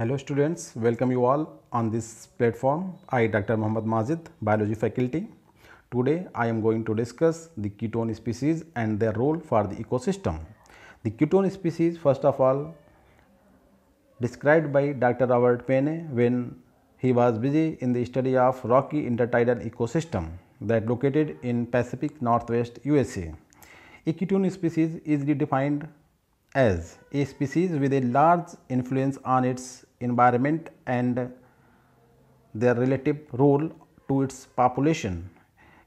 Hello students, welcome you all on this platform. I Dr. Mohammad Mazid, Biology faculty. Today I am going to discuss the ketone species and their role for the ecosystem. The ketone species first of all described by Dr. Robert Payne when he was busy in the study of rocky intertidal ecosystem that located in Pacific Northwest USA. A ketone species is defined as a species with a large influence on its environment and their relative role to its population.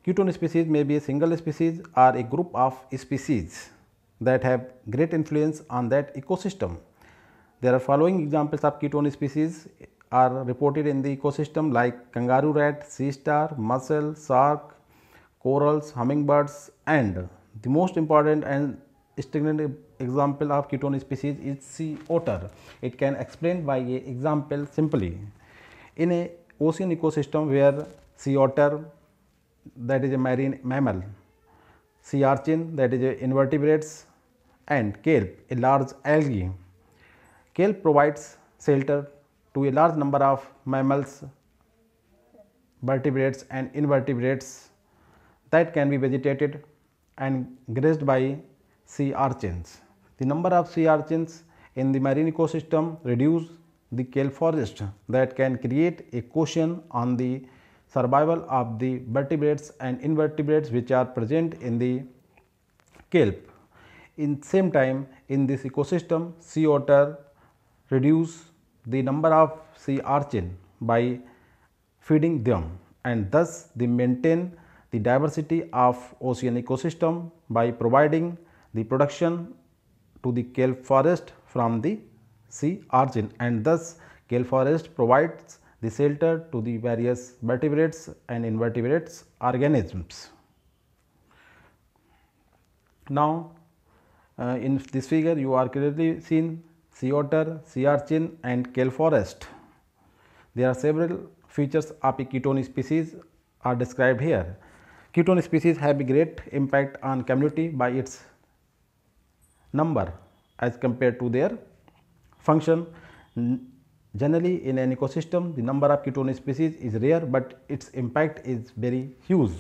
Ketone species may be a single species or a group of species that have great influence on that ecosystem. There are following examples of ketone species are reported in the ecosystem like kangaroo rat, sea star, mussel, shark, corals, hummingbirds and the most important and stagnant example of ketone species is sea otter. It can explain by a example simply. In a ocean ecosystem where sea otter that is a marine mammal, sea urchin that is a invertebrates and kelp a large algae. Kelp provides shelter to a large number of mammals, vertebrates and invertebrates that can be vegetated and grazed by sea urchins. The number of sea urchins in the marine ecosystem reduce the kelp forest that can create a cushion on the survival of the vertebrates and invertebrates which are present in the kelp. In same time in this ecosystem sea otter reduce the number of sea urchin by feeding them and thus they maintain the diversity of ocean ecosystem by providing the production to the kelp forest from the sea origin and thus kelp forest provides the shelter to the various vertebrates and invertebrates organisms. Now, uh, in this figure you are clearly seen sea otter, sea urchin and kelp forest. There are several features of a ketone species are described here. Ketone species have a great impact on community by its number as compared to their function. Generally in an ecosystem the number of ketone species is rare, but its impact is very huge.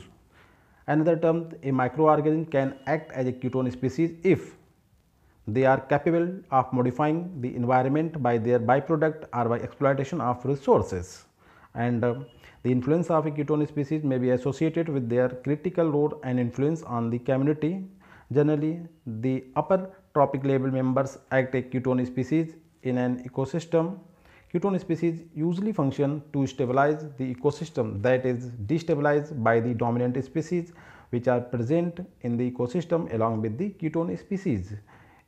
Another term a microorganism can act as a ketone species if they are capable of modifying the environment by their byproduct or by exploitation of resources and uh, the influence of a ketone species may be associated with their critical role and influence on the community. Generally, the upper tropic label members act as ketone species in an ecosystem. Ketone species usually function to stabilize the ecosystem that is destabilized by the dominant species which are present in the ecosystem along with the ketone species.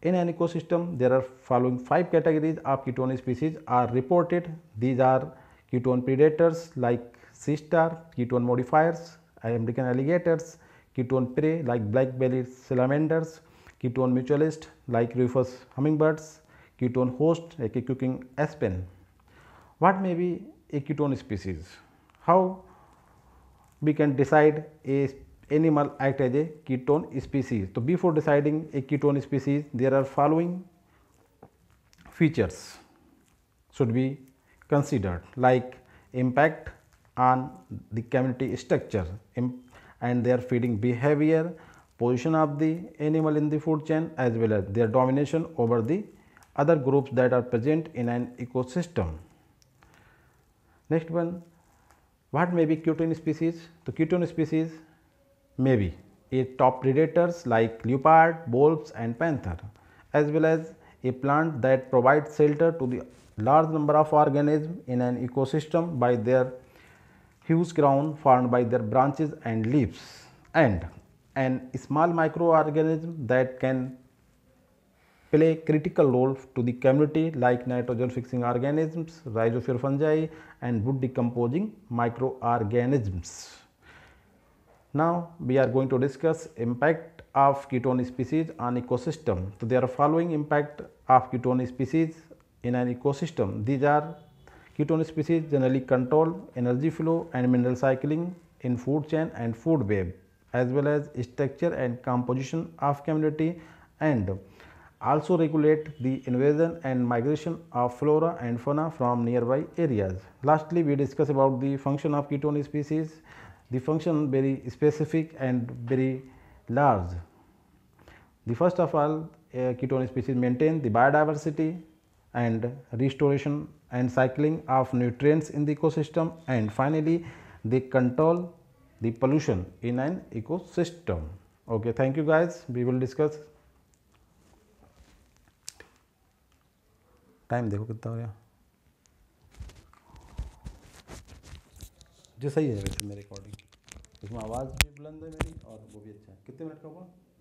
In an ecosystem, there are following five categories of ketone species are reported. These are ketone predators like sea star, ketone modifiers, American alligators, ketone prey like black-bellied salamanders, ketone mutualist like rufous hummingbirds, ketone host a cooking aspen. What may be a ketone species? How we can decide a animal act as a ketone species. So, before deciding a ketone species there are following features should be considered like impact on the community structure and their feeding behavior, position of the animal in the food chain as well as their domination over the other groups that are present in an ecosystem. Next one, what may be ketone species? The ketone species may be a top predators like leopard, wolves and panther as well as a plant that provides shelter to the large number of organisms in an ecosystem by their huge crown formed by their branches and leaves and and small microorganism that can play critical role to the community like nitrogen fixing organisms, rhizosphere fungi and wood decomposing microorganisms. Now, we are going to discuss impact of ketone species on ecosystem. So, there are following impact of ketone species in an ecosystem. These are ketone species generally control energy flow and mineral cycling in food chain and food web as well as structure and composition of community and also regulate the invasion and migration of flora and fauna from nearby areas. Lastly, we discuss about the function of ketone species, the function very specific and very large. The first of all uh, ketone species maintain the biodiversity and restoration and cycling of nutrients in the ecosystem and finally, they control the pollution in an ecosystem. Okay, thank you guys. We will discuss time देखो कितना हो गया जो सही है वैसे मेरे according उसमें आवाज़ भी बुलंद है मेरी और वो भी अच्छा है कितने मिनट का हुआ